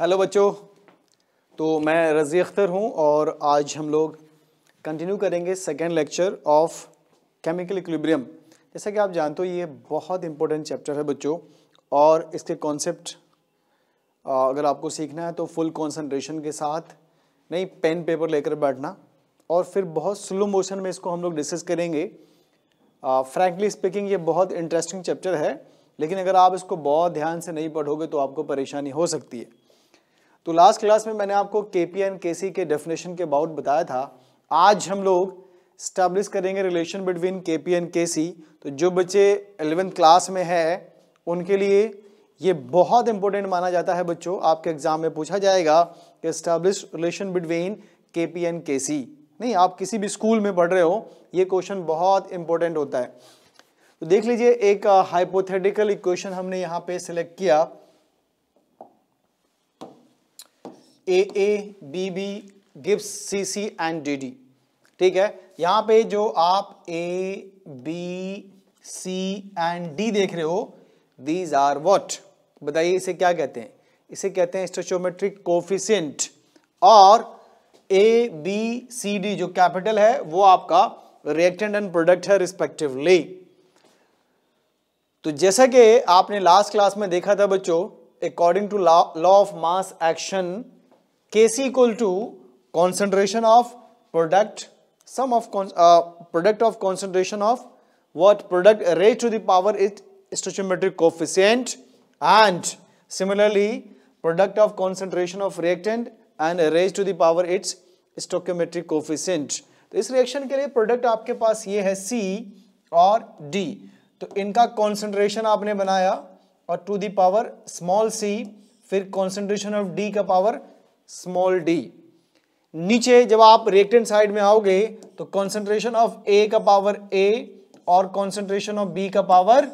hello बच्चों तो मैं रज़ी अख्तर हूँ और आज हम लोग कंटिन्यू करेंगे second lecture of chemical equilibrium जैसा कि आप जानते हो ये बहुत इंपॉर्टेंट चैप्टर है बच्चों और इसके कॉन्सेप्ट अगर आपको सीखना है तो फुल कंसंट्रेशन के साथ नहीं पेन पेपर लेकर बैठना और फिर बहुत स्लो मोशन में इसको हम लोग डिस्कस करेंगे फ्रैंकली स्पीकिंग ये बहुत इंटरेस्टिंग चैप्टर है लेकिन अगर आप इसको बहुत ध्यान से नहीं पढ़ोगे तो आपको परेशानी हो सकती है तो लास्ट क्लास में मैंने आपको के पी एंड के सी के डेफिनेशन के अबाउट बताया था आज हम लोग स्टैब्लिश करेंगे relation between K P and K C तो जो बच्चे एलेवेंथ क्लास में है उनके लिए ये बहुत इंपॉर्टेंट माना जाता है बच्चों आपके एग्जाम में पूछा जाएगा कि establish relation between K P and K C नहीं आप किसी भी स्कूल में पढ़ रहे हो ये क्वेश्चन बहुत इंपॉर्टेंट होता है तो देख लीजिए एक हाइपोथेटिकल uh, इक्वेशन हमने यहाँ पे सिलेक्ट किया a A b B gives c C and d D ठीक है यहां पे जो आप A B C and D देख रहे हो दीज आर वॉट बताइए इसे क्या कहते हैं इसे कहते हैं स्टोचोमेट्रिक कोफिशियंट और ए बी सी डी जो कैपिटल है वो आपका रिएक्टेंट एंड प्रोडक्ट है रिस्पेक्टिवली तो जैसा कि आपने लास्ट क्लास में देखा था बच्चों according to law of mass action kc equal to concentration of product sum of uh, product of concentration of what product raised to the power its stoichiometric coefficient and similarly product of concentration of reactant and raised to the power its stoichiometric coefficient तो इस रिएक्शन के लिए product आपके पास ये है C और D तो इनका कॉन्सेंट्रेशन आपने बनाया और to the power small c फिर कॉन्सेंट्रेशन ऑफ d का पावर स्मॉल डी नीचे जब आप रिएक्टेंट साइड में आओगे तो कॉन्सेंट्रेशन ऑफ ए का पावर ए और कॉन्सेंट्रेशन ऑफ बी का पावर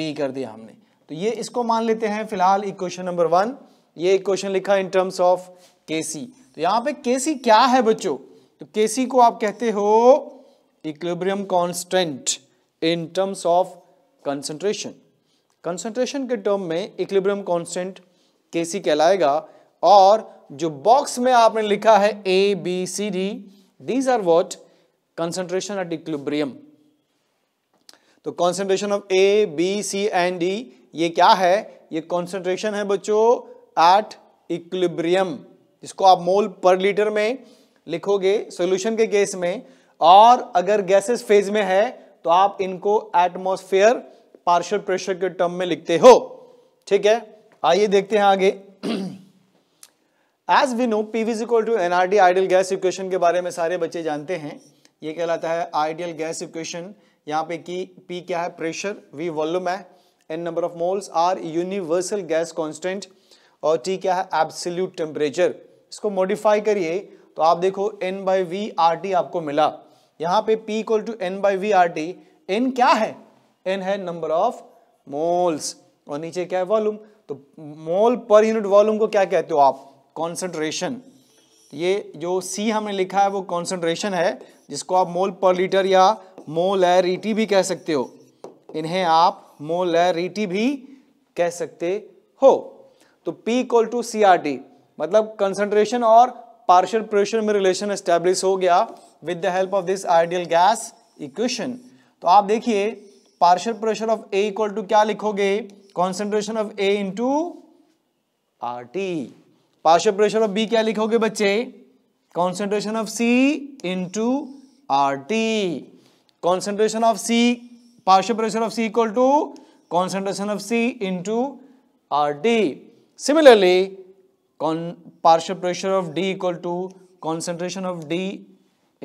बी कर दिया हमने तो ये इसको मान लेते हैं फिलहाल इक्वेशन नंबर वन ये इक्वेशन लिखा इन टर्म्स ऑफ केसी तो यहां पे केसी क्या है बच्चों तो केसी को आप कहते हो equilibrium constant in terms of concentration concentration के टर्म में इक्विलिब्रियम कांस्टेंट केसी कहलाएगा और जो बॉक्स में आपने लिखा है A B C D these are what concentration at equilibrium तो concentration of A B C and D ये क्या है ये कंसेंट्रेशन है बच्चों एट इक्लिब्रियम जिसको आप मोल पर लीटर में लिखोगे सॉल्यूशन के केस में और अगर गैसेस फेज में है तो आप इनको एटमोस्फेयर पार्शियल प्रेशर के टर्म में लिखते हो ठीक है आइए देखते हैं आगे as we know P V is equal to and the ideal gas equation के बारे में सारे बच्चे जानते हैं ये कहलाता है आइडियल गैस इक्वेशन यहाँ पे की पी क्या है प्रेशर वी वॉल्यूम है N number of moles R universal gas constant और टी क्या है एब्सल्यूट टेम्परेचर इसको मॉडिफाई करिए तो आप देखो N by V R T आपको मिला यहाँ पे P equal to N by V R T N क्या है एन है नंबर ऑफ मोल्स और नीचे क्या है वॉल्यूम तो मोल पर यूनिट वॉल्यूम को क्या कहते हो आप कॉन्सेंट्रेशन ये जो सी हमने लिखा है वो कॉन्सेंट्रेशन है जिसको आप मोल पर लीटर या मोल एरिटी भी कह सकते हो इन्हें आप मोल एरिटी भी कह सकते हो तो P equal to C R T मतलब कॉन्सेंट्रेशन और पार्शियल प्रेशर में रिलेशन एस्टेब्लिश हो गया with the help of this ideal gas equation तो आप देखिए partial pressure of A equal to क्या लिखोगे concentration of A into R T partial pressure of B क्या लिखोगे बच्चे concentration of C into R T concentration of C partial pressure of C equal to concentration of C into R T similarly partial pressure of D equal to concentration of D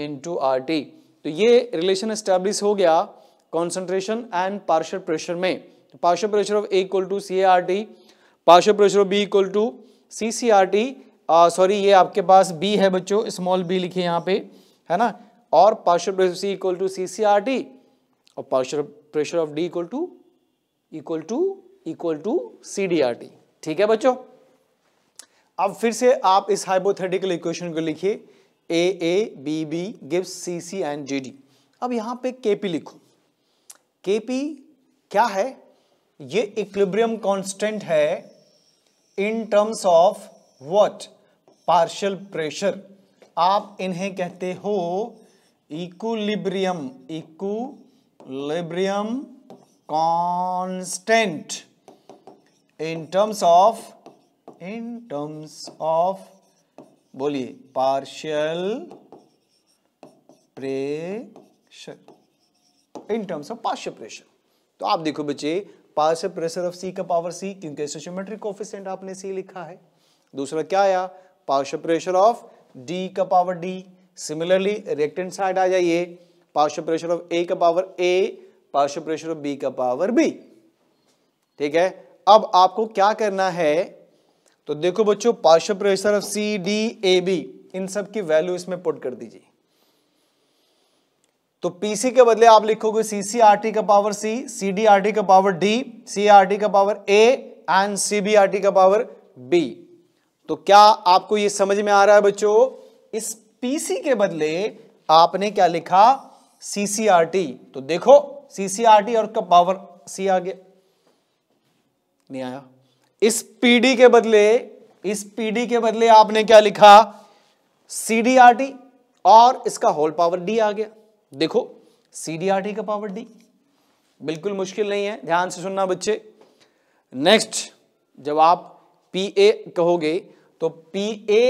into R T तो ये relation establish हो गया concentration and partial pressure में partial pressure of A equal to C R T partial pressure of B equal to C C R T sorry ये आपके पास B है बच्चों small B लिखे यहाँ पे है ना और partial pressure C equal to C C R T और partial pressure of D equal to equal to equal to C D R T ठीक है बच्चों अब फिर से आप इस हाइपोथेटिकल इक्वेशन को लिखिए a A b B gives c C and g D अब यहाँ पे के पी लिखो के पी क्या है ये इक्विलिब्रियम कांस्टेंट है in terms of what partial pressure आप इन्हें कहते हो equilibrium equilibrium constant in terms of in terms of बोलिए partial pressure in terms of partial pressure तो आप देखो बच्चे पार्शियल प्रेशर ऑफ सी का पावर सी क्योंकि सोशोमेट्रिक कोफिशियंट आपने सी लिखा है दूसरा क्या आया पार्शियल प्रेशर ऑफ डी का power D similarly reactant side आ जाइए पार्शियल प्रेशर ऑफ ए का power A partial pressure of B का पावर बी ठीक है अब आपको क्या करना है तो देखो बच्चों partial pressure of C D A B इन सब की वैल्यू इसमें पुट कर दीजिए तो पीसी के बदले आप लिखोगे सीसीआरटी का पावर सी सीडीआरटी का पावर डी सीआरटी का पावर ए एंड सीबीआरटी का पावर बी तो क्या आपको ये समझ में आ रहा है बच्चों इस पीसी के बदले आपने क्या लिखा सीसीआरटी तो देखो सीसीआरटी और का पावर सी आ गया नहीं आया इस पीडी के बदले इस पीडी के बदले आपने क्या लिखा सीडीआरटी और इसका होल पावर डी आ गया देखो सी डी आर टी का पावर डी बिल्कुल मुश्किल नहीं है ध्यान से सुनना बच्चे नेक्स्ट जब आप पी ए कहोगे तो P A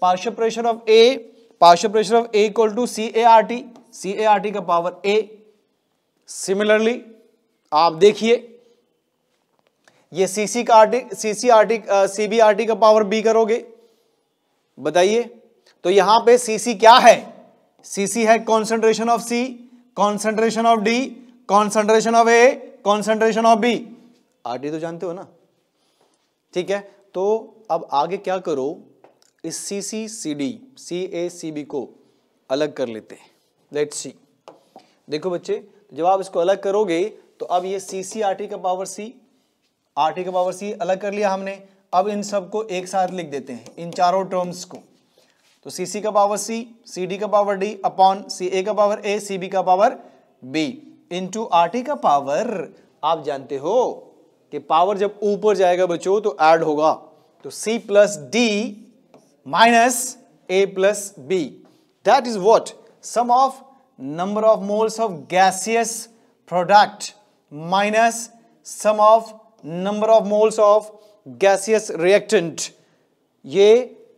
partial pressure of A partial pressure of A equal to C A R T C A R T का पावर ए सिमिलरली आप देखिए ये सी सी का R T C C R T C B R T का power B करोगे बताइए तो यहां पे सी सी क्या है सी सी है concentration of C concentration of D concentration of A concentration of B R D तो जानते हो ना ठीक है तो अब आगे क्या करो इस सी सी सी डी सी ए सी बी को अलग कर लेते हैं लेट्स सी देखो बच्चे जब आप इसको अलग करोगे तो अब ये सी सी आर टी का पावर सी आर टी का पावर सी अलग कर लिया हमने अब इन सबको एक साथ लिख देते हैं इन चारों टर्म्स को तो सी सी का पावर सी सी डी का power D upon C A का पावर ए सी बी का power B into R T का पावर आप जानते हो कि पावर जब ऊपर जाएगा बच्चों तो ऐड होगा तो C plus D minus A plus B that is what sum of number of moles of gaseous product minus sum of number of moles of gaseous reactant ये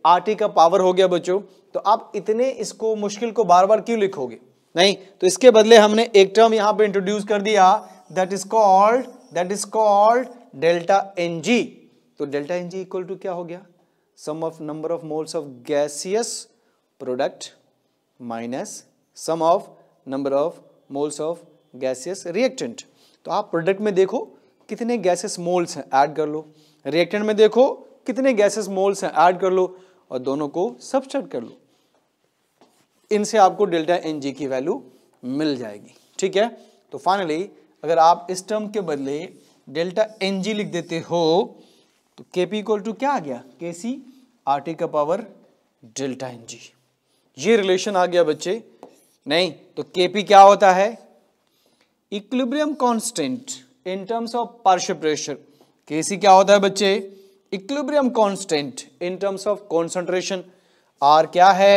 आर टी का power हो गया बच्चों तो आप इतने इसको मुश्किल को बार बार क्यों लिखोगे नहीं तो इसके बदले हमने एक टर्म यहाँ पे इंट्रोड्यूस कर दिया that is called that is called delta N G तो delta N G equal to क्या हो गया sum of number of moles of gaseous product minus sum of number of moles of gaseous reactant तो आप product में देखो कितने gases moles हैं ऐड कर लो रिएक्टेंट में देखो कितने गैसेस मोल्स हैं ऐड कर लो और दोनों को सब्सट्रैक्ट कर लो इनसे आपको डेल्टा एन जी की वैल्यू मिल जाएगी ठीक है तो फाइनली अगर आप इस टर्म के बदले डेल्टा एन जी लिख देते हो तो के पी इक्वल टू क्या आ गया के सी आर टी का पावर डेल्टा एन जी ये रिलेशन आ गया बच्चे नहीं तो के पी क्या होता है equilibrium constant in terms of partial pressure K C क्या होता है बच्चे equilibrium constant in terms of concentration R क्या है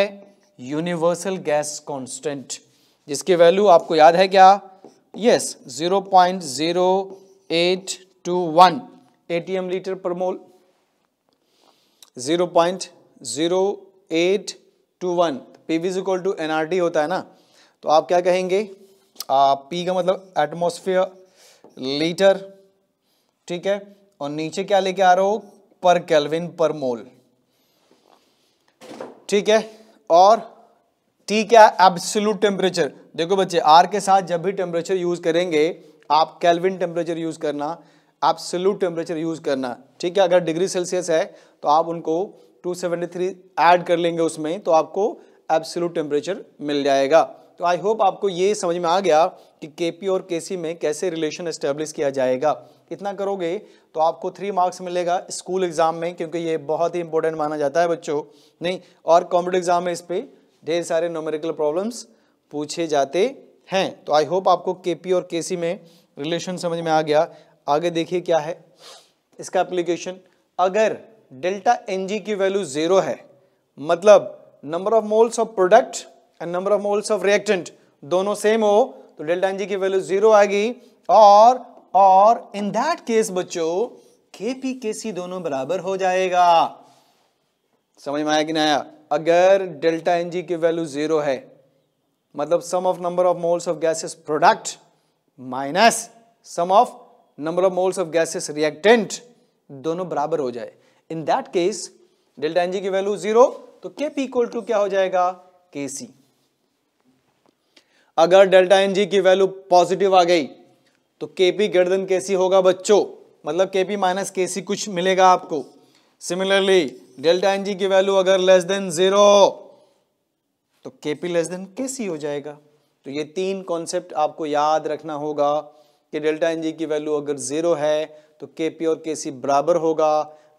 यूनिवर्सल गैस कांस्टेंट जिसकी वैल्यू आपको याद है क्या yes zero point zero eight two one ATM litre per mole zero point zero eight two one P V is equal to NRT होता है ना तो आप क्या कहेंगे पी का मतलब एटमोसफियर लीटर ठीक है और नीचे क्या लेके आ रहे हो पर केल्विन पर मोल ठीक है और टी क्या है एब्सोल्यूट टेम्परेचर देखो बच्चे आर के साथ जब भी टेम्परेचर यूज करेंगे आप केल्विन टेम्परेचर यूज करना एब्सोल्यूट टेम्परेचर यूज करना ठीक है अगर डिग्री सेल्सियस है तो आप उनको 273 ऐड कर लेंगे उसमें तो आपको एब्सोल्यूट टेम्परेचर मिल जाएगा तो आई होप आपको ये समझ में आ गया कि के और के में कैसे रिलेशन एस्टेब्लिश किया जाएगा इतना करोगे तो आपको थ्री मार्क्स मिलेगा स्कूल एग्ज़ाम में क्योंकि ये बहुत ही इंपॉर्टेंट माना जाता है बच्चों नहीं और कॉम्पिटेटिव एग्ज़ाम में इस पर ढेर सारे नोमेरिकल प्रॉब्लम्स पूछे जाते हैं तो आई होप आपको के और के में रिलेशन समझ में आ गया आगे देखिए क्या है इसका एप्लीकेशन अगर डेल्टा एन की वैल्यू ज़ीरो है मतलब number of moles of product and number of moles of reactant दोनों सेम हो तो डेल्टा एन की वैल्यू ज़ीरो आएगी और और इन दैट केस बच्चों के पी के सी दोनों बराबर हो जाएगा समझ में आया कि ना आया अगर डेल्टा एन जी की वैल्यू जीरो है मतलब sum of number of moles of gases product minus sum of number of moles of gases reactant दोनों बराबर हो जाए in that case delta NG की वैल्यू जीरो तो के पी इक्वल टू क्या हो जाएगा के सी अगर डेल्टा एनजी की वैल्यू पॉजिटिव आ गई तो के पी ग्रेटर देन के सी होगा बच्चों मतलब के पी माइनस के सी कुछ मिलेगा आपको सिमिलरली डेल्टा एनजी की वैल्यू अगर लेस देन जीरो तो के पी लेस देन के सी हो जाएगा तो ये तीन कॉन्सेप्ट आपको याद रखना होगा कि डेल्टा एनजी की वैल्यू अगर ज़ीरो है तो के पी और के सी बराबर होगा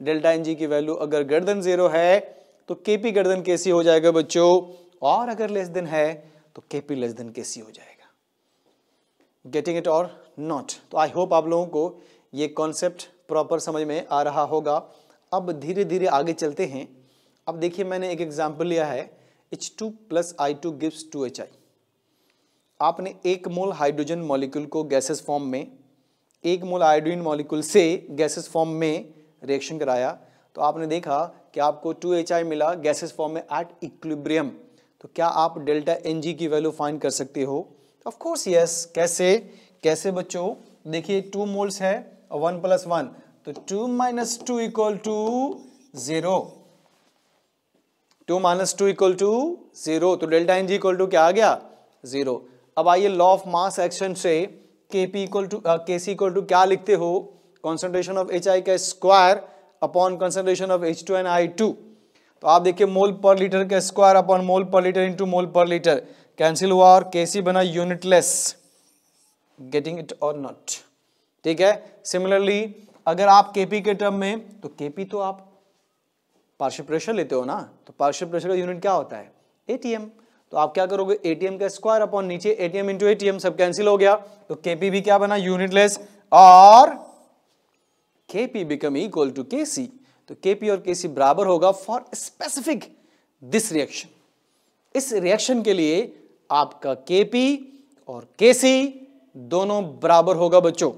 डेल्टा एनजी की वैल्यू अगर ग्रेटर देन ज़ीरो है तो के पी ग्रेटर देन के सी हो जाएगा बच्चों और अगर लेस देन है तो के पी लेस देन के सी हो जाएगा गेटिंग इट और नॉट तो आई होप आप लोगों को ये कॉन्सेप्ट प्रॉपर समझ में आ रहा होगा अब धीरे धीरे आगे चलते हैं अब देखिए मैंने एक एग्जाम्पल लिया है H two plus I two gives two H I आपने एक मोल हाइड्रोजन मॉलिक्यूल को गैसेस फॉर्म में एक मोल हाइड्रोजन मॉलिक्यूल से गैसेस फॉर्म में रिएक्शन कराया तो आपने देखा कि आपको टू एच आई मिला गैसेस फॉर्म में एट इक्विब्रियम तो क्या आप डेल्टा एन जी की वैल्यू फाइंड कर सकते हो ऑफकोर्स यस यस कैसे कैसे बच्चों देखिए टू मोल्स है वन प्लस वन तो two minus two equal to zero two minus two equal to zero तो delta N G equal to क्या आ गया जीरो अब आइए लॉ ऑफ मास एक्शन से के P equal to K C equal to क्या लिखते हो कॉन्सेंट्रेशन ऑफ एच आई का square upon concentration of H two and I two तो आप देखिए मोल पर लीटर का square upon mole per litre into mole per litre cancel हुआ और के सी बना unitless getting it or not ठीक है सिमिलरली अगर आप केपी के टर्म में तो केपी तो आप पार्शियल प्रेशर लेते हो ना तो पार्शियल प्रेशर का यूनिट क्या होता है एटीएम तो आप क्या करोगे एटीएम का स्क्वायर अपॉन नीचे एटीएम इंटू एटीएम सब कैंसिल हो गया तो केपी भी क्या बना यूनिटलेस और KP become equal to KC तो केपी और केसी बराबर होगा फॉर स्पेसिफिक दिस रिएक्शन इस रिएक्शन के लिए आपका केपी और सी दोनों बराबर होगा बच्चों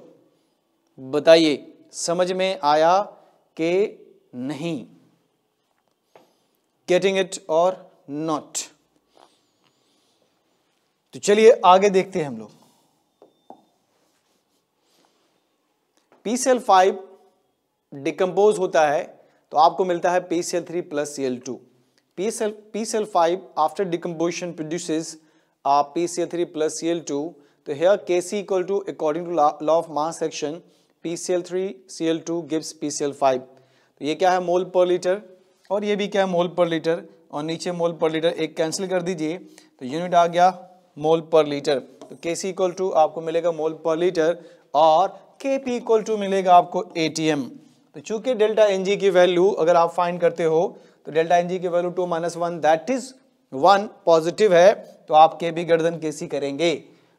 बताइए समझ में आया कि नहीं गेटिंग इट और नॉट तो चलिए आगे देखते हैं हम लोग P C L five decompose होता है तो आपको मिलता है P C L three plus C L two P C L P C L five after decomposition produces P C L three plus C L two तो K C equal to to according law of mass action P C L three C L two gives P C L five तो ये क्या है मोल per litre और ये भी क्या है मोल पर लीटर और नीचे मोल पर लीटर एक कैंसिल कर दीजिए तो यूनिट आ गया मोल पर लीटर तो के सी इक्वल टू आपको मिलेगा मोल पर लीटर और के पी इक्वल टू मिलेगा आपको ए टी एम तो चूंकि डेल्टा एन जी की वैल्यू अगर आप फाइंड करते हो तो डेल्टा एन जी की value two minus one that is one positive है तो आप के भी गर्दन के सी करेंगे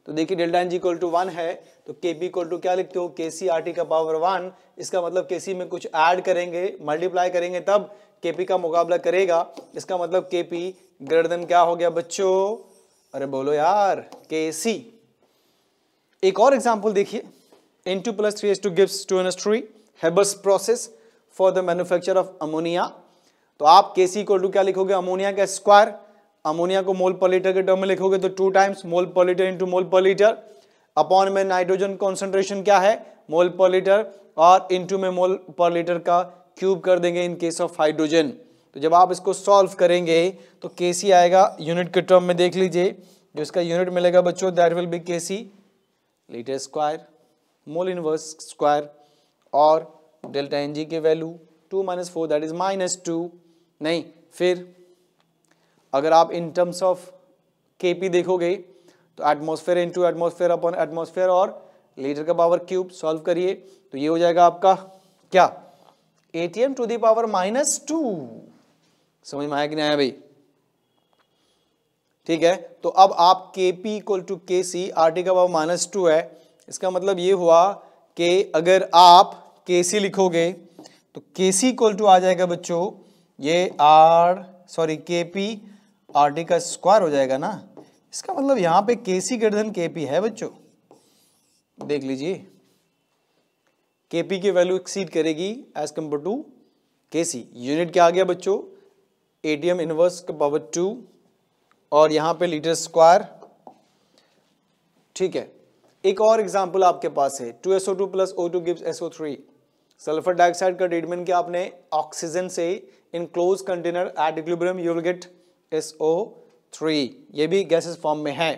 तो देखिए delta N G equal to one है तो के पी इक्वल टू क्या लिखते हो के सी आर टी का पावर वन इसका मतलब के सी में कुछ ऐड करेंगे मल्टीप्लाई करेंगे तब के पी का मुकाबला करेगा इसका मतलब के पी ग्रेटर देन क्या हो गया बच्चों अरे बोलो यार के सी एक और एग्जाम्पल देखिए N two plus three S two gives two three Haber's process for the manufacture of ammonia तो आप के सी इक्वल टू क्या लिखोगे अमोनिया का स्क्वायर अमोनिया को मोल पर लीटर के टर्म में लिखोगे तो टू टाइम्स मोल per litre into mole per litre upon में नाइट्रोजन कॉन्सेंट्रेशन क्या है मोल पर लीटर और इंटू में मोल पर लीटर का क्यूब कर देंगे इन केस ऑफ हाइड्रोजन तो जब आप इसको सॉल्व करेंगे तो के सी आएगा यूनिट के टर्म में देख लीजिए जो इसका यूनिट मिलेगा बच्चों that will be K C litre square mole inverse square और डेल्टा एन के value two minus four that is minus two नहीं फिर अगर आप in terms of K P देखोगे तो atmosphere into atmosphere upon atmosphere और लीटर का पावर क्यूब सॉल्व करिए तो ये हो जाएगा आपका क्या A T M to the power minus two समझ में आया कि नहीं आया भाई ठीक है तो अब आप के P equal to K C R T का पावर माइनस टू है इसका मतलब ये हुआ कि अगर आप के सी लिखोगे तो के सी इक्वल टू आ जाएगा बच्चों ये R sorry K P R D का स्क्वायर हो जाएगा ना इसका मतलब यहाँ पे K C greater than K P है बच्चों देख लीजिए के पी की वैल्यू एक्सीड करेगी as compare to K C unit क्या आ गया बच्चों ए डी एम इनवर्स का पावर टू और यहाँ पे लीटर स्क्वायर ठीक है एक और एग्जाम्पल आपके पास है two S O two plus O two gives S O three sulphur dioxide का ट्रीटमेंट किया आपने ऑक्सीजन से in close container at equilibrium you will get SO3 ये भी गैसेस फॉर्म में है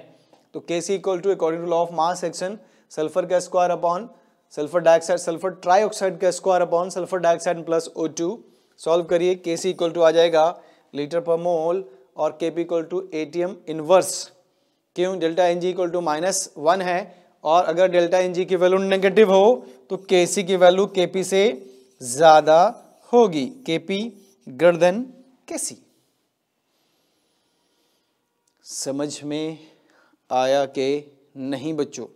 तो K C equal to according to law of mass action sulphur का square upon sulphur dioxide sulphur trioxide का square upon sulphur dioxide plus O two solve करिए K C equal to आ जाएगा litre per mole और K P equal to A T M inverse क्यों delta N G equal to minus one है और अगर delta N G की value negative हो तो के सी की वैल्यू के पी से ज़्यादा होगी के पी ग्रेटर देन के सी समझ में आया कि नहीं बच्चों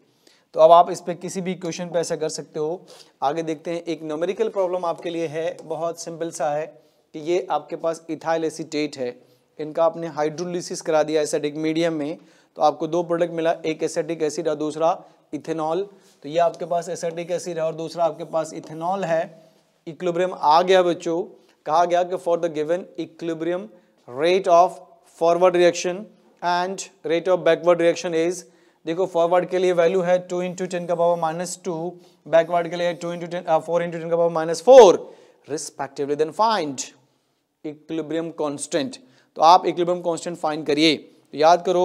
तो अब आप इस पर किसी भी क्वेश्चन पे ऐसा कर सकते हो आगे देखते हैं एक न्यूमेरिकल प्रॉब्लम आपके लिए है बहुत सिंपल सा है कि ये आपके पास इथाइल एसीटेट है इनका आपने हाइड्रोलिसिस करा दिया एसेटिक मीडियम में तो आपको दो प्रोडक्ट मिला एक एसेटिक एसिड और दूसरा इथेनॉल तो ये आपके पास एसेटिक एसिड है और दूसरा आपके पास इथेनॉल है इक्लिब्रियम आ गया बच्चों कहा गया कि for the given equilibrium rate of forward reaction and rate of backward reaction is देखो फॉरवर्ड के लिए वैल्यू है टू इंटू टेन का पावर माइनस टू बैकवर्ड के लिए two into ten four into ten का power minus four respectively then find equilibrium constant तो आप इक्विलिब्रियम कॉन्स्टेंट फाइंड करिए तो याद करो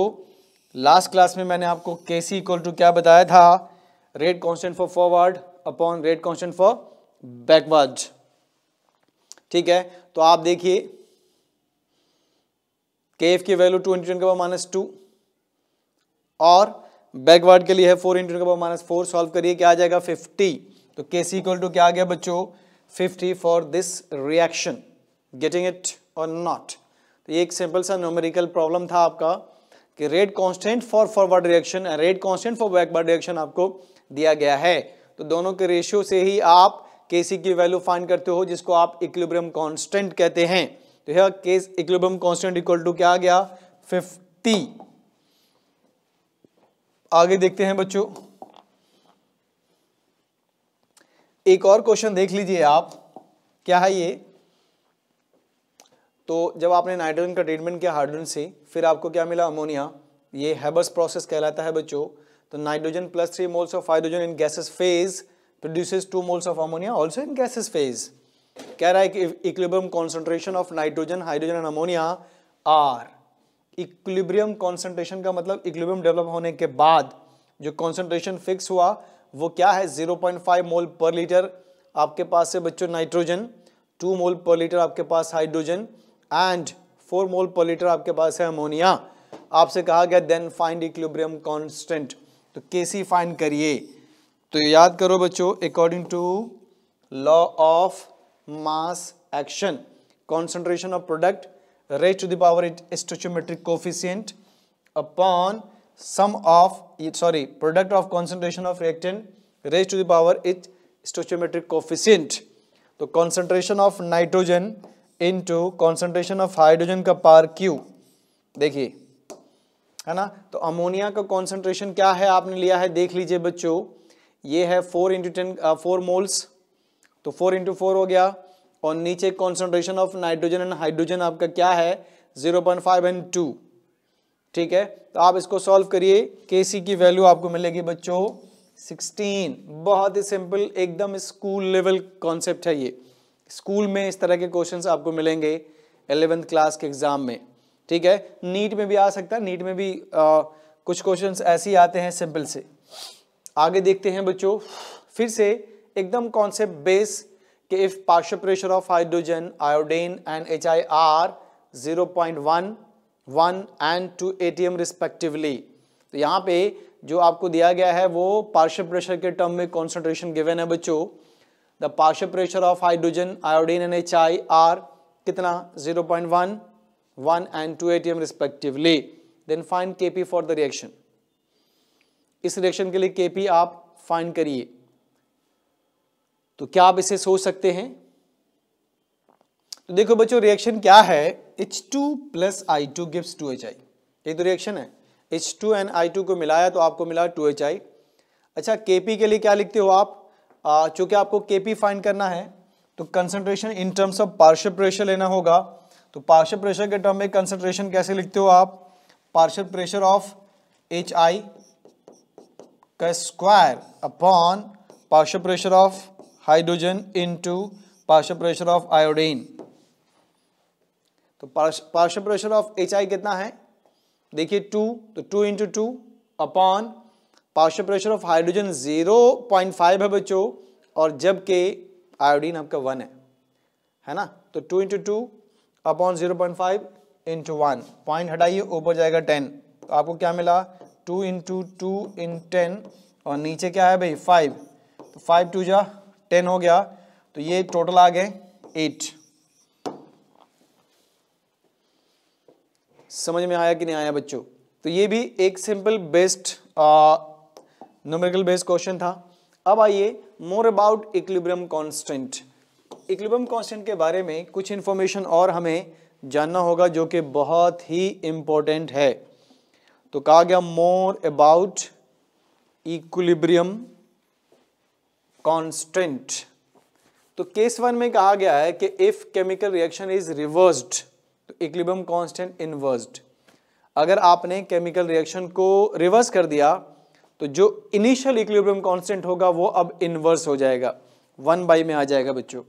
लास्ट क्लास में मैंने आपको के सी इक्वल टू क्या बताया था rate constant for forward upon rate constant for backward ठीक है तो आप देखिए के एफ की वैल्यू टू इंटू टेन का पावर माइनस टू और बैकवर्ड के लिए है फोर इंटू टेन का पावर माइनस फोर सॉल्व करिए क्या आ जाएगा फिफ्टी तो के सी इक्वल टू क्या आ गया बच्चों fifty for this reaction getting it or not तो ये एक सिंपल सा न्यूमेरिकल प्रॉब्लम था आपका कि rate constant for forward reaction and rate constant for backward reaction आपको दिया गया है तो दोनों के रेशियो से ही आप केसी की वैल्यू फाइंड करते हो जिसको आप इक्विलिब्रियम कांस्टेंट कहते हैं तो यह case equilibrium constant equal to क्या आ गया 50 आगे देखते हैं बच्चों एक और क्वेश्चन देख लीजिए आप क्या है ये तो जब आपने नाइट्रोजन का ट्रीटमेंट किया हाइड्रोजन से फिर आपको क्या मिला अमोनिया ये हैबर्स प्रोसेस कहलाता है बच्चों तो nitrogen plus three moles of hydrogen in gases phase produces two moles of ammonia also in gases phase कह रहा है कि equilibrium concentration of nitrogen hydrogen and ammonia are equilibrium concentration का मतलब इक्विलिब्रियम डेवलप होने के बाद जो कॉन्सेंट्रेशन फिक्स हुआ वो क्या है 0.5 मोल पर लीटर आपके पास है बच्चों नाइट्रोजन 2 मोल पर लीटर आपके पास hydrogen and 4 mole per litre आपके पास है अमोनिया आपसे कहा गया देन फाइंड इक्विलिब्रियम कॉन्स्टेंट तो केसी फाइंड करिए तो याद करो बच्चों according to law of mass action concentration of product raised to the power it stoichiometric coefficient upon sum of sorry product of concentration of reactant raised to the power its stoichiometric coefficient तो concentration of nitrogen into concentration of hydrogen का पार Q देखिए है ना तो ammonia का concentration क्या है आपने लिया है देख लीजिए बच्चों ये है four into ten four moles तो फोर इंटू फोर हो गया और नीचे concentration of nitrogen and hydrogen आपका क्या है zero point five and two ठीक है तो आप इसको सॉल्व करिए के सी की वैल्यू आपको मिलेगी बच्चों सिक्सटीन बहुत ही सिंपल एकदम स्कूल लेवल कॉन्सेप्ट है ये स्कूल में इस तरह के क्वेश्चन आपको मिलेंगे एलेवेंथ क्लास के एग्जाम में ठीक है नीट में भी आ सकता है नीट में भी आ, कुछ क्वेश्चंस ऐसे ही आते हैं सिंपल से आगे देखते हैं बच्चों फिर से एकदम कॉन्सेप्ट बेस कि if partial pressure of hydrogen iodine and H I are zero point one one and two A T M respectively तो यहाँ पे जो आपको दिया गया है वो पार्शल प्रेशर के टर्म में कॉन्सेंट्रेशन गिवेन है बच्चों the partial pressure of hydrogen iodine and H I are कितना zero point one one and two A T M respectively then find K P for the reaction इस रिएक्शन के लिए के पी आप फाइंड करिए तो क्या आप इसे सोच सकते हैं तो देखो बच्चों रिएक्शन क्या है H2 two plus I two gives two H I ये तो रिएक्शन है H2 to and I two को मिलाया तो आपको मिला टू एच आई अच्छा के पी के लिए क्या लिखते हो आप चूंकि आपको के पी फाइन करना है तो concentration in terms of partial pressure लेना होगा तो पार्शल प्रेशर के टर्म में कंसनट्रेशन कैसे लिखते हो आप partial pressure of H I का square upon partial pressure of hydrogen into partial pressure of iodine तो partial प्रेशर ऑफ एच कितना है देखिए टू तो two into two upon partial pressure of hydrogen zero point five है बच्चों और जबकि आयोडीन आपका वन है है ना तो two into two upon zero point five into one point हटाइए ऊपर जाएगा टेन तो आपको क्या मिला two into two in ten और नीचे क्या है भाई फाइव तो फाइव टू जा टेन हो गया तो ये टोटल आ गए एट समझ में आया कि नहीं आया बच्चों तो ये भी एक simple best numerical based question था अब आइए more about equilibrium constant equilibrium constant के बारे में कुछ इंफॉर्मेशन और हमें जानना होगा जो कि बहुत ही इंपॉर्टेंट है तो कहा गया मोर अबाउट इक्विलिब्रियम कॉन्स्टेंट तो केस वन में कहा गया है कि if chemical reaction is reversed तो इक्लिबम कॉन्स्टेंट इनवर्स अगर आपने केमिकल रिएक्शन को रिवर्स कर दिया तो जो इनिशियल इक्लिबियम कॉन्स्टेंट होगा वो अब इन्वर्स हो जाएगा वन बाई में आ जाएगा बच्चों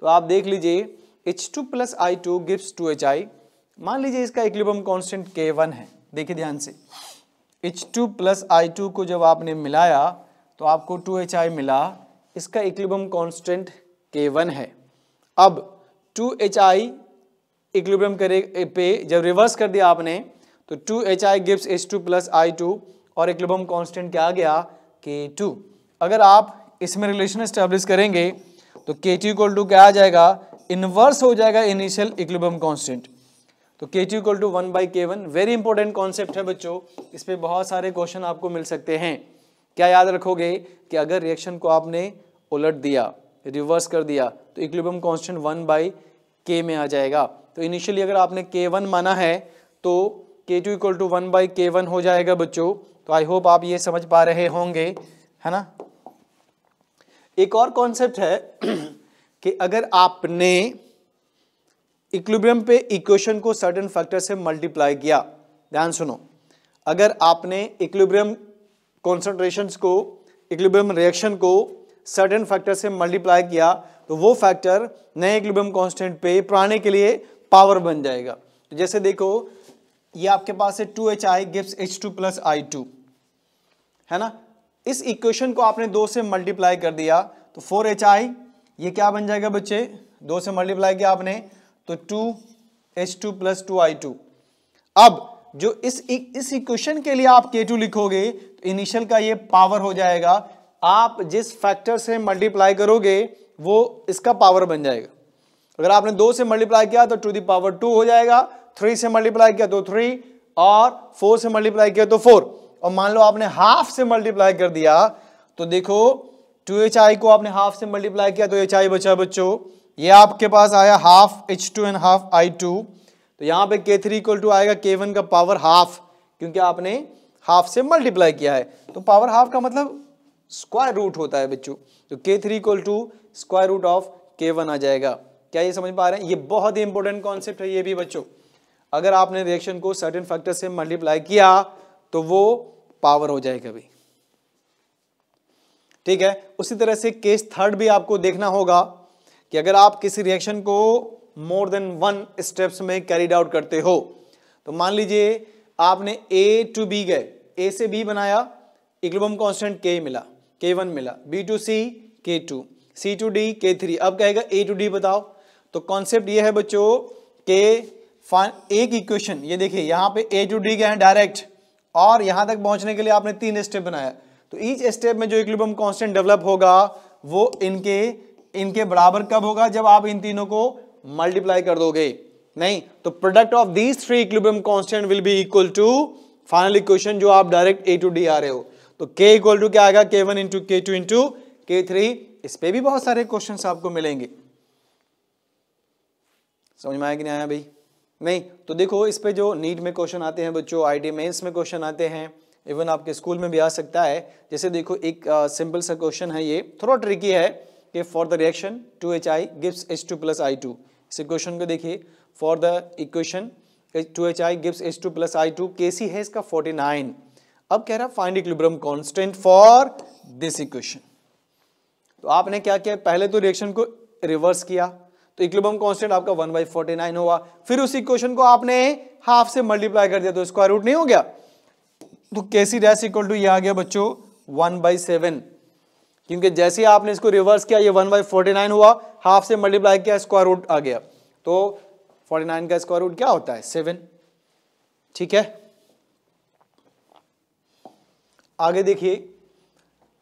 तो आप देख लीजिए H two plus I two gives two H I मान लीजिए इसका इक्लिबियम कॉन्स्टेंट के वन है देखिए ध्यान से H two plus I two को जब आपने मिलाया तो आपको टू एच आई मिला इसका इक्लिबम कांस्टेंट K1 है अब 2HI इक्लिबम करे पे जब रिवर्स कर दिया आपने तो 2HI गिव्स H2 प्लस आई और इक्लिबम कांस्टेंट क्या आ गया K2 अगर आप इसमें रिलेशन स्टेब्लिश करेंगे तो के टी इक्वल टू क्या आ जाएगा इनवर्स हो जाएगा इनिशियल इक्लिबम कॉन्स्टेंट तो K T equal to one by K one very important concept है बच्चों इस पर बहुत सारे क्वेश्चन आपको मिल सकते हैं क्या याद रखोगे कि अगर रिएक्शन को आपने उलट दिया रिवर्स कर दिया तो इक्विलिब्रियम कांस्टेंट वन बाई के में आ जाएगा तो इनिशियली अगर आपने के वन माना है तो K two equal to one by K one हो जाएगा बच्चों तो आई होप आप ये समझ पा रहे होंगे है ना एक और कॉन्सेप्ट है कि अगर आपने इक्विलिब्रियम पे इक्वेशन को सर्टेन फैक्टर से मल्टीप्लाई किया ध्यान सुनो अगर आपने इक्विलिब्रियम कॉन्सेंट्रेशन को इक्विलिब्रियम रिएक्शन को सर्टेन फैक्टर से मल्टीप्लाई किया तो वो फैक्टर नए इक्विलिब्रियम कांस्टेंट पे पुराने के लिए पावर बन जाएगा तो जैसे देखो ये आपके पास है two H I gives H two plus I two है ना इस इक्वेशन को आपने दो से मल्टीप्लाई कर दिया तो फोर एच आई ये क्या बन जाएगा बच्चे दो से मल्टीप्लाई किया आपने तो two H two plus two I two अब जो इस इस इक्वेशन के लिए आप के टू लिखोगे तो इनिशियल का ये पावर हो जाएगा आप जिस फैक्टर से मल्टीप्लाई करोगे वो इसका पावर बन जाएगा अगर आपने दो से मल्टीप्लाई किया तो टू दी पावर टू हो जाएगा थ्री से मल्टीप्लाई किया तो थ्री और फोर से मल्टीप्लाई किया तो फोर और मान लो आपने हाफ से मल्टीप्लाई कर दिया तो देखो टू एच आई को आपने हाफ से मल्टीप्लाई किया तो एच आई बचा बच्चों ये आपके पास आया half H two and half I two तो यहाँ पे के थ्री इक्वल टू आएगा के वन का पावर हाफ क्योंकि आपने हाफ से मल्टीप्लाई किया है तो पावर हाफ का मतलब स्क्वायर रूट होता है बच्चों तो K three equal to square root of K one आ जाएगा क्या ये समझ पा रहे हैं ये बहुत ही इंपॉर्टेंट कॉन्सेप्ट है ये भी बच्चों अगर आपने रिएक्शन को सर्टेन फैक्टर से मल्टीप्लाई किया तो वो पावर हो जाएगा भी ठीक है उसी तरह से केस थर्ड भी आपको देखना होगा कि अगर आप किसी रिएक्शन को मोर देन वन स्टेप्स में कैरिड आउट करते हो तो मान लीजिए आपने ए टू बी गए ए से बी बनाया इक्लोबम कांस्टेंट के मिला के वन मिला B two C K two C two D K three अब कहेगा ए टू डी बताओ तो कॉन्सेप्ट ये है बच्चों के एक इक्वेशन ये देखिए यहाँ पे ए टू डी क्या है डायरेक्ट और यहाँ तक पहुँचने के लिए आपने तीन स्टेप बनाया तो ईच स्टेप में जो इक्विलिब्रियम कांस्टेंट डेवलप होगा वो इनके इनके बराबर कब होगा जब आप इन तीनों को मल्टीप्लाई कर दोगे नहीं तो product of these three equilibrium constant will be equal to final equation जो आप डायरेक्ट ए टू डी आ रहे हो तो k इक्वल टू क्या आएगा K one into K two into K three इस पर भी बहुत सारे क्वेश्चन आपको मिलेंगे समझ में आया कि नहीं आया भाई नहीं तो देखो इस पर जो नीट में क्वेश्चन आते हैं बच्चों आई मेंस में क्वेश्चन आते हैं इवन आपके स्कूल में भी आ सकता है जैसे देखो एक सिंपल सा क्वेश्चन है ये थोड़ा ट्रिकी है कि for the reaction two H I gives H two plus I two इस क्वेश्चन को देखिए for the equation two H I gives H two plus I two K C है इसका फोर्टी नाइन अब कह रहा find equilibrium constant for this equation तो आपने क्या किया पहले तो रिएक्शन को रिवर्स किया तो इक्विब्रम कॉन्स्टेंट आपका वन बाई फोर्टी नाइन हुआ फिर उस इक्वेशन को आपने हाफ से मल्टीप्लाई कर दिया तो स्क्वायर रूट नहीं हो गया तो कैसी डैश इक्वल टू ये आ गया बच्चों वन बाई सेवन क्योंकि जैसे ही आपने इसको रिवर्स किया ये वन बाई फोर्टी नाइन हुआ हाफ से मल्टीप्लाई किया स्क्वायर रूट आ गया तो फोर्टी नाइन का स्क्वायर रूट क्या होता है सेवन ठीक है आगे देखिए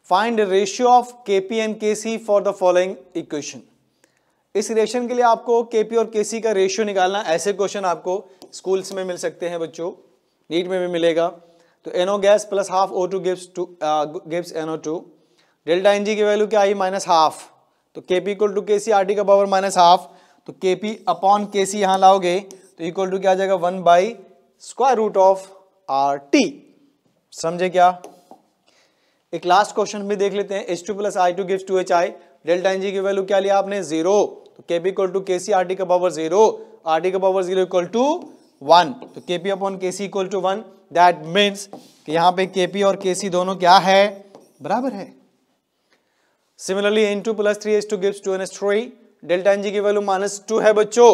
find ratio of K P and K C for the following equation इस रिलेशन के लिए आपको के पी और के सी का रेशियो निकालना ऐसे क्वेश्चन आपको स्कूल्स में मिल सकते हैं बच्चों नीट में भी मिलेगा तो NO gas plus half O two gives two gives NO two delta NG की वैल्यू क्या आई माइनस हाफ तो K P equal to K C R T का पावर माइनस हाफ तो के पी अपॉन के सी यहाँ लाओगे तो equal to क्या आ जाएगा one by square root of R T समझे क्या एक लास्ट क्वेश्चन भी देख लेते हैं H two plus I two gives two H I delta N G की वैल्यू क्या लिया आपने जीरो तो के B equal to K C R D का पावर जीरो आर डी का power zero equal to one तो K P upon K C equal to one that means कि यहाँ पे के पी और के सी दोनों क्या है बराबर है similarly N two plus three S two gives two N S three delta N G की वैल्यू माइनस टू है बच्चों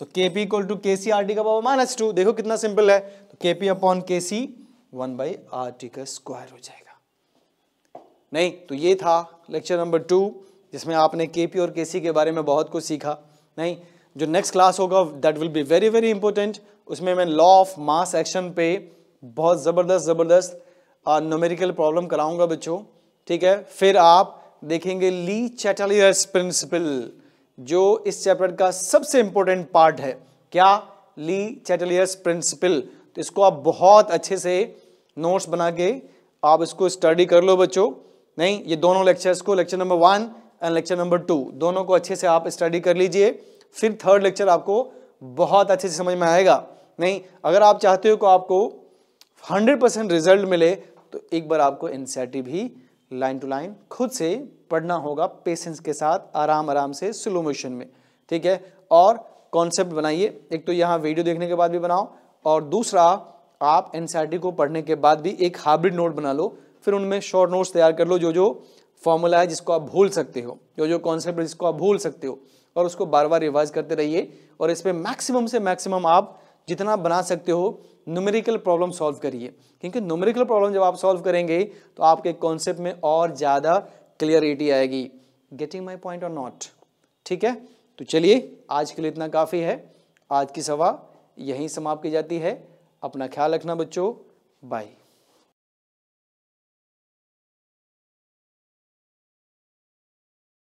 तो K P equal to K C R D का पावर माइनस टू देखो कितना सिंपल है तो K P upon K C one by R T का स्क्वायर हो जाएगा नहीं तो ये था लेक्चर नंबर टू जिसमें आपने के पी और के सी के बारे में बहुत कुछ सीखा नहीं जो नेक्स्ट क्लास होगा that will be very very important उसमें मैं लॉ ऑफ मास एक्शन पे बहुत ज़बरदस्त ज़बरदस्त नोमेरिकल प्रॉब्लम कराऊंगा बच्चों ठीक है फिर आप देखेंगे ली चैटलियर्स प्रिंसिपल जो इस चैप्टर का सबसे इंपॉर्टेंट पार्ट है क्या ली चैटलियर्स प्रिंसिपल तो इसको आप बहुत अच्छे से नोट्स बना के आप इसको स्टडी कर लो बच्चों नहीं ये दोनों लेक्चर्स को lecture number one and lecture number two दोनों को अच्छे से आप स्टडी कर लीजिए फिर थर्ड लेक्चर आपको बहुत अच्छे से समझ में आएगा नहीं अगर आप चाहते हो कि आपको हंड्रेड परसेंट रिजल्ट मिले तो एक बार आपको एन भी लाइन टू लाइन खुद से पढ़ना होगा पेशेंस के साथ आराम आराम से स्लो मोशन में ठीक है और कॉन्सेप्ट बनाइए एक तो यहाँ वीडियो देखने के बाद भी बनाओ और दूसरा आप एनसीआरटी को पढ़ने के बाद भी एक हाइब्रिड नोट बना लो फिर उनमें शॉर्ट नोट्स तैयार कर लो जो जो फॉर्मूला है जिसको आप भूल सकते हो जो जो कॉन्सेप्ट है जिसको आप भूल सकते हो और उसको बार बार रिवाइज करते रहिए और इस पर मैक्सिमम से मैक्सिमम आप जितना बना सकते हो न्यूमेरिकल प्रॉब्लम सॉल्व करिए क्योंकि न्यूमेरिकल प्रॉब्लम जब आप सॉल्व करेंगे तो आपके कॉन्सेप्ट में और ज़्यादा क्लियरिटी आएगी getting my point or not ठीक है तो चलिए आज के लिए इतना काफ़ी है आज की सवा यहीं समाप्त की जाती है अपना ख्याल रखना बच्चों बाय